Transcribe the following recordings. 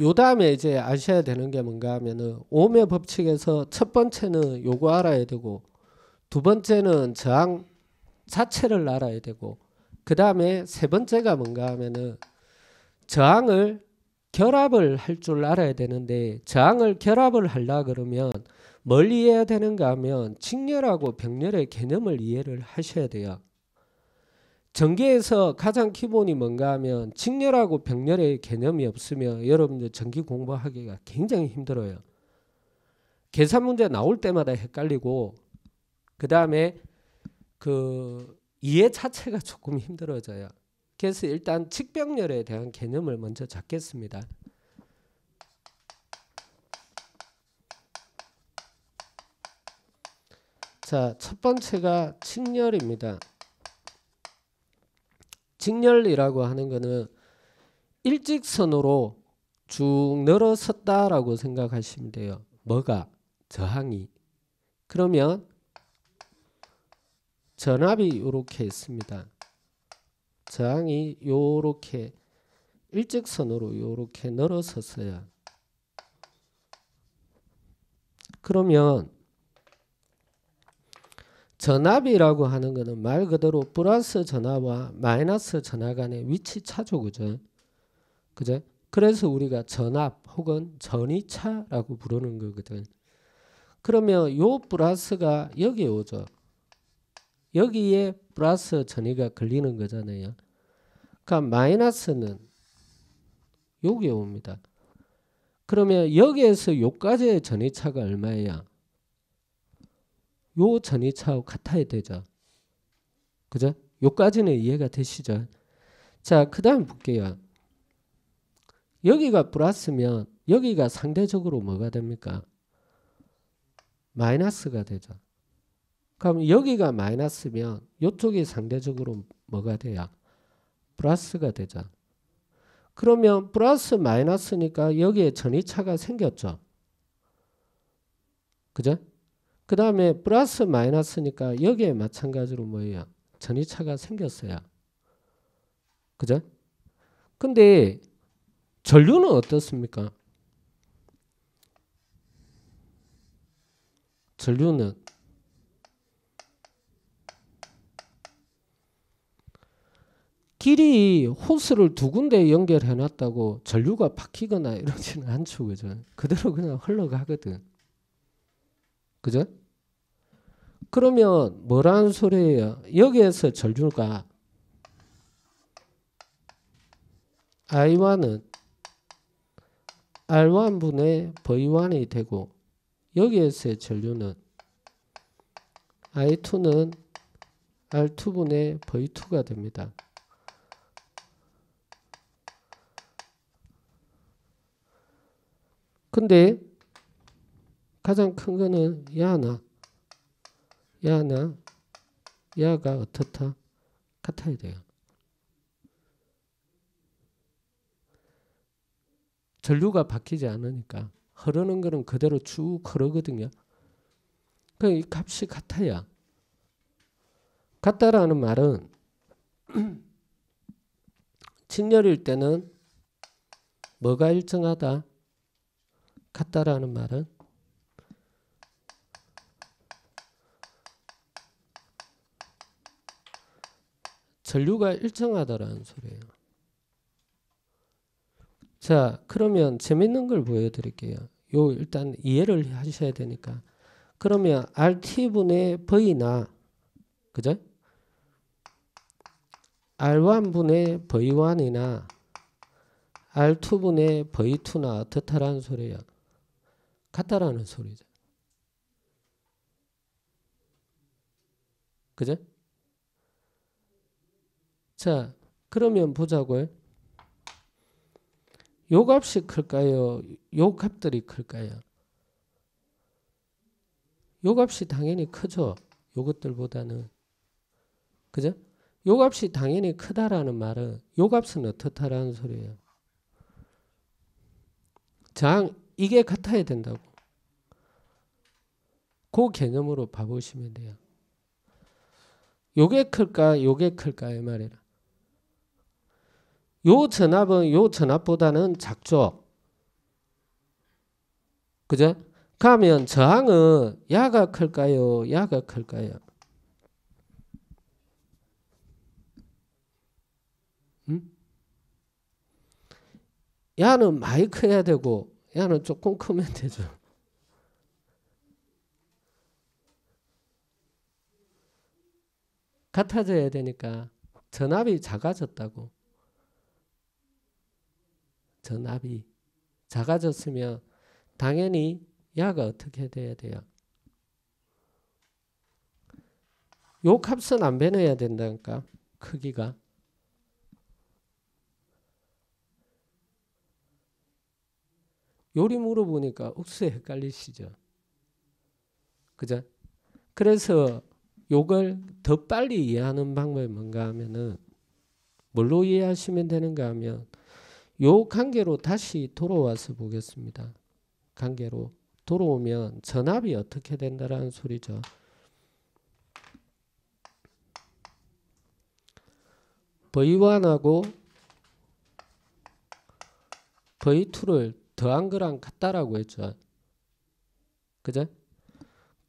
요 다음에 이제 아셔야 되는 게 뭔가 하면은 오메 법칙에서 첫 번째는 요거 알아야 되고 두 번째는 저항 자체를 알아야 되고 그 다음에 세 번째가 뭔가 하면은 저항을 결합을 할 줄 알아야 되는데 저항을 결합을 하려 그러면 뭘 이해해야 되는가 하면 직렬하고 병렬의 개념을 이해를 하셔야 돼요. 전기에서 가장 기본이 뭔가 하면 직렬하고 병렬의 개념이 없으면 여러분들 전기 공부하기가 굉장히 힘들어요. 계산 문제 나올 때마다 헷갈리고 그다음에 그 이해 자체가 조금 힘들어져요. 그래서 일단 측병렬에 대한 개념을 먼저 잡겠습니다. 자, 첫 번째가 측렬입니다. 직렬이라고 하는 거는 일직선으로 쭉 늘어섰다라고 생각하시면 돼요. 뭐가? 저항이. 그러면 전압이 이렇게 있습니다. 저항이 이렇게 일직선으로 이렇게 늘어섰어요. 그러면 전압이라고 하는 것은 말 그대로 플러스 전압과 마이너스 전압 간의 위치 차죠. 그죠? 그죠? 그래서 우리가 전압 혹은 전이차라고 부르는 거거든. 그러면 요 플러스가 여기 오죠. 여기에 플러스 전이가 걸리는 거잖아요. 그러니까 마이너스는 여기 옵니다. 그러면 여기에서 요까지의 전이차가 얼마야? 요 전이차하고 같아야 되죠. 그죠? 요까지는 이해가 되시죠? 자, 그 다음 볼게요. 여기가 플러스면 여기가 상대적으로 뭐가 됩니까? 마이너스가 되죠. 그럼 여기가 마이너스면 이쪽이 상대적으로 뭐가 돼요? 플러스가 되죠. 그러면 플러스 마이너스니까 여기에 전이차가 생겼죠. 그죠? 그 다음에 플러스 마이너스니까 여기에 마찬가지로 뭐예요? 전이차가 생겼어요. 그죠? 근데 전류는 어떻습니까? 전류는 길이 호스를 두 군데 연결해 놨다고 전류가 바뀌거나 이러지는 않죠. 그죠? 그대로 그냥 흘러가거든. 그죠? 그러면 뭐라는 소리예요? 여기에서 절줄가 I1은 R1분의 V1이 되고 여기에서의 전류는 I2는 R2분의 V2가 됩니다. 근데 가장 큰 거는 야 하나 야나 야가 어떻다 같아야 돼요. 전류가 바뀌지 않으니까 흐르는 거는 그대로 쭉 흐르거든요. 그이 값이 같아야 같다라는 말은 진열일 때는 뭐가 일정하다 같다라는 말은 전류가 일정하다라는 소리예요. 자, 그러면 재밌는 걸 보여드릴게요. 요 일단 이해를 하셔야 되니까. 그러면 RT분의 V나 그죠? R1분의 V1이나 R2분의 V2나 어떻다라는 소리야. 같다라는 소리죠. 그죠? 자, 그러면 보자고요. 요 값이 클까요? 요 값들이 클까요? 요 값이 당연히 크죠. 요것들보다는. 그죠? 요 값이 당연히 크다라는 말은 요 값은 어떻다라는 소리예요. 장 이게 같아야 된다고. 그 개념으로 봐보시면 돼요. 요게 클까 요게 클까 이 말이라. 요 전압은 요 전압보다는 작죠. 그죠? 그러면 저항은 야가 클까요? 야가 클까요? 음? 야는 많이 커야 되고 야는 조금 크면 되죠. 같아져야 되니까 전압이 작아졌다고. 전압이 작아졌으면 당연히 야가 어떻게 돼야 돼요? 요 값은 안 변해야 된다니까 크기가 요리 물어보니까 억수에 헷갈리시죠 그죠? 그래서 요걸 더 빨리 이해하는 방법이 뭔가 하면은 뭘로 이해하시면 되는가 하면 요 관계로 다시 돌아와서 보겠습니다. 관계로 돌아오면 전압이 어떻게 된다라는 소리죠. V1하고 V2를 더한 거랑 같다라고 했죠. 그죠?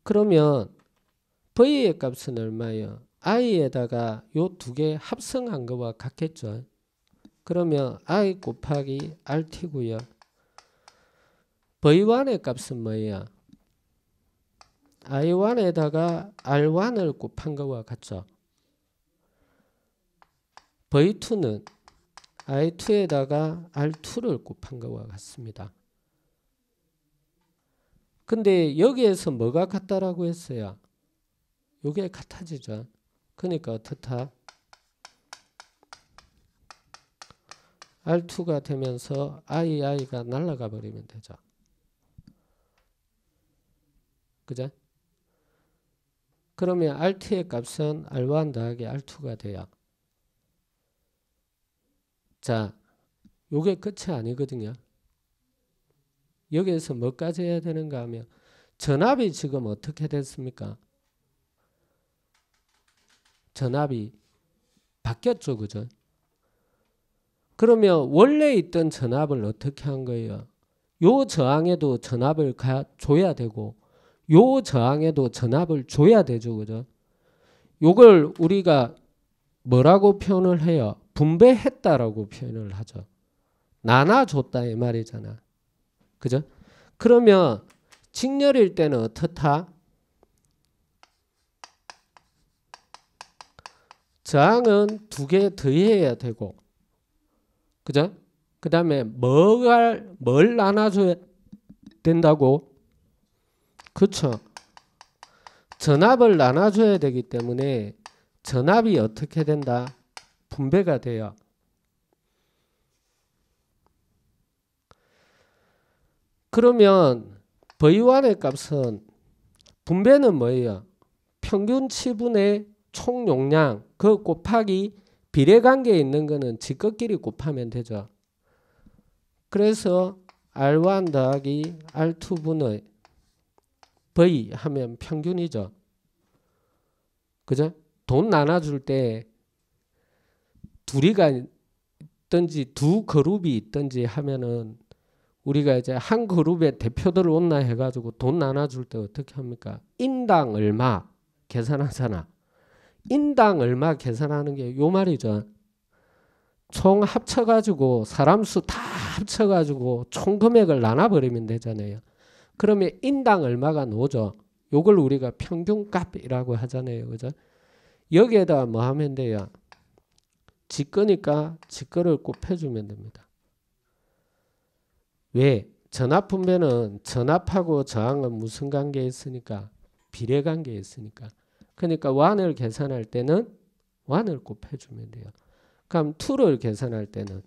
그러면 V의 값은 얼마예요? I에다가 요 두 개 합성한 거와 같겠죠. 그러면 i 곱하기 rt고요. v1의 값은 뭐예요? i1에다가 r1을 곱한 거와 같죠. v2는 i2에다가 r2를 곱한 거와 같습니다. 근데 여기에서 뭐가 같다라고 했어요? 요게 같아지죠. 그러니까 어떻다? R2가 되면서 II가 날아가 버리면 되죠. 그죠? 그러면 RT의 값은 R1 더하기 R2가 돼요. 자, 요게 끝이 아니거든요. 여기에서 뭐까지 해야 되는가 하면 전압이 지금 어떻게 됐습니까? 전압이 바뀌었죠, 그죠? 그러면 원래 있던 전압을 어떻게 한 거예요? 요 저항에도 전압을 가, 줘야 되고 요 저항에도 전압을 줘야 되죠. 그죠? 요걸 우리가 뭐라고 표현을 해요? 분배했다라고 표현을 하죠. 나눠줬다 이 말이잖아. 그죠? 그러면 직렬일 때는 어떻다? 저항은 두 개 더해야 되고 그죠? 그 다음에 뭐뭘 나눠줘야 된다고? 그쵸? 전압을 나눠줘야 되기 때문에 전압이 어떻게 된다? 분배가 돼요. 그러면 V1의 값은 분배는 뭐예요? 평균 치분의 총 용량 그 곱하기 비례관계에 있는 거는 직거끼리 곱하면 되죠. 그래서 R1 더하기 R2분의 V 하면 평균이죠. 그죠? 돈 나눠줄 때 둘이가 있든지 두 그룹이 있든지 하면은 우리가 이제 한 그룹의 대표들 온나 해가지고 돈 나눠줄 때 어떻게 합니까? 인당 얼마 계산하잖아. 인당 얼마 계산하는 게 요 말이죠. 총 합쳐가지고 사람 수 다 합쳐가지고 총 금액을 나눠버리면 되잖아요. 그러면 인당 얼마가 나오죠. 요걸 우리가 평균값이라고 하잖아요. 그죠? 여기에다 뭐 하면 돼요? 직거니까 직거를 곱해주면 됩니다. 왜? 전압분배는 전압하고 저항은 무슨 관계에 있으니까? 비례관계에 있으니까. 그러니까 1을 계산할 때는 1을 곱해주면 돼요. 그럼 2를 계산할 때는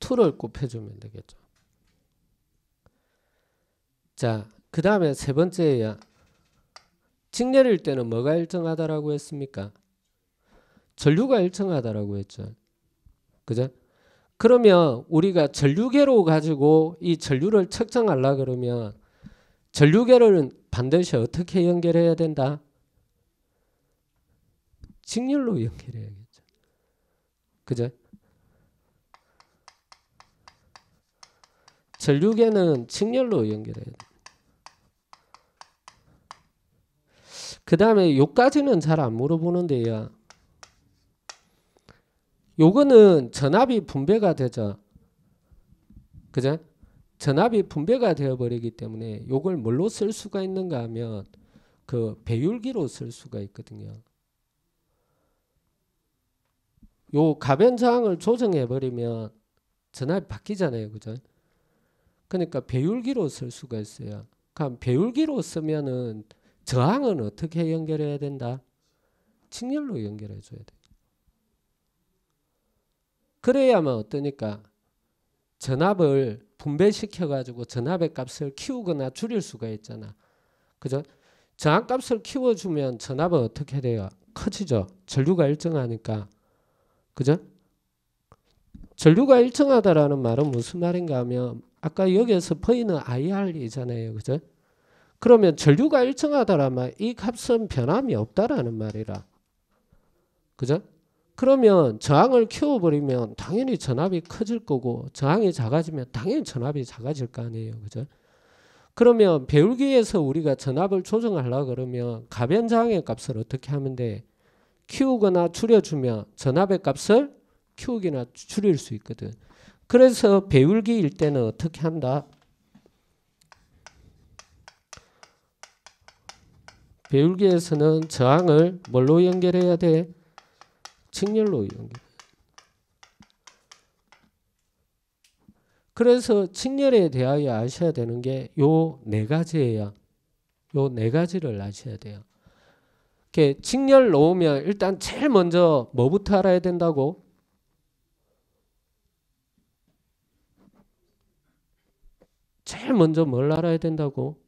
2를 곱해주면 되겠죠. 자, 그 다음에 세 번째야. 직렬일 때는 뭐가 일정하다라고 했습니까? 전류가 일정하다라고 했죠. 그죠? 그러면 우리가 전류계로 가지고 이 전류를 측정하려 그러면 전류계를 반드시 어떻게 연결해야 된다? 직렬로 연결해야겠죠. 그죠? 전류계는 직렬로 연결해야 돼. 그 다음에 요까지는 잘 안 물어보는데요. 요거는 전압이 분배가 되죠. 그죠? 전압이 분배가 되어버리기 때문에 요걸 뭘로 쓸 수가 있는가 하면 그 배율기로 쓸 수가 있거든요. 요 가변 저항을 조정해버리면 전압이 바뀌잖아요. 그죠? 그러니까 배율기로 쓸 수가 있어요. 그럼 배율기로 쓰면은 저항은 어떻게 연결해야 된다? 직렬로 연결해줘야 돼. 그래야만 어떠니까 전압을 분배시켜 가지고 전압의 값을 키우거나 줄일 수가 있잖아. 그죠? 전압값을 키워주면 전압은 어떻게 돼요? 커지죠. 전류가 일정하니까. 그죠? 전류가 일정하다라는 말은 무슨 말인가 하면 아까 여기에서 보이는 IR이잖아요. 그죠? 그러면 전류가 일정하다라면 이 값은 변함이 없다라는 말이라. 그죠? 그러면 저항을 키워버리면 당연히 전압이 커질 거고 저항이 작아지면 당연히 전압이 작아질 거 아니에요. 그죠? 그러면 배울기에서 우리가 전압을 조정하려 고 그러면 가변 저항의 값을 어떻게 하면 돼? 키우거나 줄여주면 전압의 값을 키우기나 줄일 수 있거든. 그래서 배울기일 때는 어떻게 한다? 배울기에서는 저항을 뭘로 연결해야 돼? 직렬로 연결. 그래서 직렬에 대하여 아셔야 되는 게 요 네 가지예요. 요 네 가지를 아셔야 돼요. 이렇게 직렬 놓으면 일단 제일 먼저 뭐부터 알아야 된다고? 제일 먼저 뭘 알아야 된다고?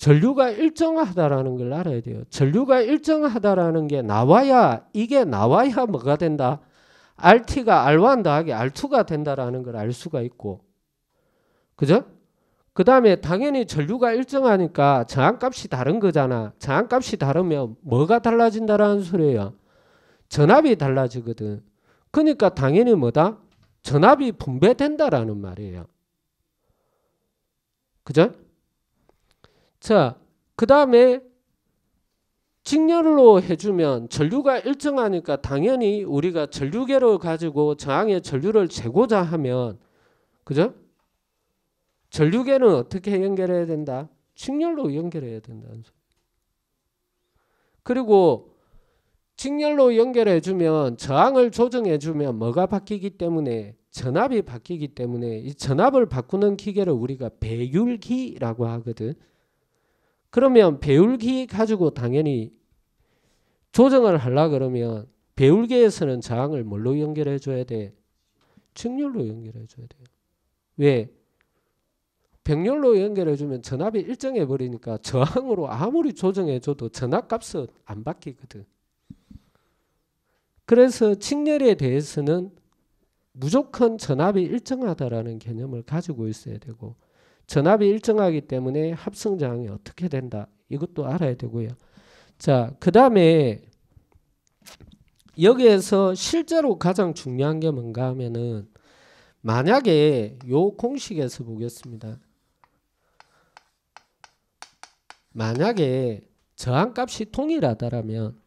전류가 일정하다라는 걸 알아야 돼요. 전류가 일정하다라는 게 나와야 이게 나와야 뭐가 된다. RT가 R1 더하기 R2가 된다라는 걸 알 수가 있고. 그죠? 그 다음에 당연히 전류가 일정하니까 저항값이 다른 거잖아. 저항값이 다르면 뭐가 달라진다라는 소리예요 전압이 달라지거든. 그러니까 당연히 뭐다? 전압이 분배된다라는 말이에요. 그죠? 자, 그 다음에 직렬로 해주면 전류가 일정하니까 당연히 우리가 전류계를 가지고 저항의 전류를 재고자 하면 그죠? 전류계는 어떻게 연결해야 된다? 직렬로 연결해야 된다는 소리. 그리고 직렬로 연결해주면 저항을 조정해주면 뭐가 바뀌기 때문에 전압이 바뀌기 때문에 이 전압을 바꾸는 기계를 우리가 배율기라고 하거든. 그러면 배울기 가지고 당연히 조정을 하려 그러면 배울기에서는 저항을 뭘로 연결해 줘야 돼? 직률로 연결해 줘야 돼요. 왜? 병렬로 연결해 주면 전압이 일정해 버리니까 저항으로 아무리 조정해 줘도 전압값은 안 바뀌거든. 그래서 칡렬에 대해서는 무조건 전압이 일정하다라는 개념을 가지고 있어야 되고 전압이 일정하기 때문에 합성장이 어떻게 된다. 이것도 알아야 되고요. 자, 그 다음에 여기에서 실제로 가장 중요한 게 뭔가 하면은 만약에 요 공식에서 보겠습니다. 만약에 저항값이 동일하다라면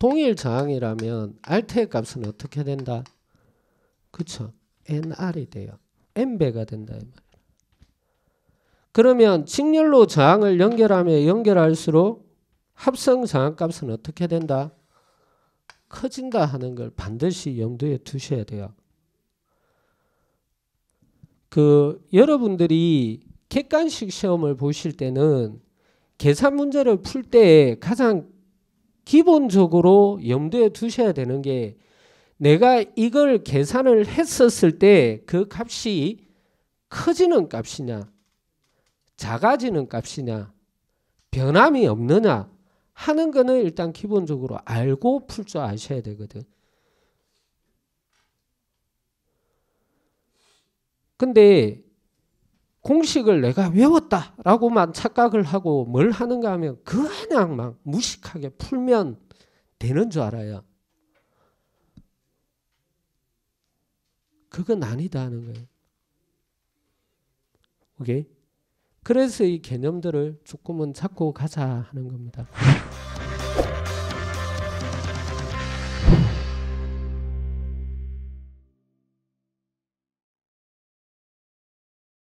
동일 저항이라면 알테의 값은 어떻게 된다? 그쵸? nr이 돼요. n배가 된다 이말 그러면 직렬로 저항을 연결하며 연결할수록 합성 저항값은 어떻게 된다? 커진다 하는 걸 반드시 염두에 두셔야 돼요. 그 여러분들이 객관식 시험을 보실 때는 계산 문제를 풀 때 가장 기본적으로 염두에 두셔야 되는 게 내가 이걸 계산을 했었을 때 그 값이 커지는 값이냐, 작아지는 값이냐, 변함이 없느냐 하는 거는 일단 기본적으로 알고 풀 줄 아셔야 되거든. 근데 공식을 내가 외웠다라고만 착각을 하고 뭘 하는가 하면 그냥 막 무식하게 풀면 되는 줄 알아요. 그건 아니다 하는 거예요. 오케이? 그래서 이 개념들을 조금은 찾고 가자 하는 겁니다.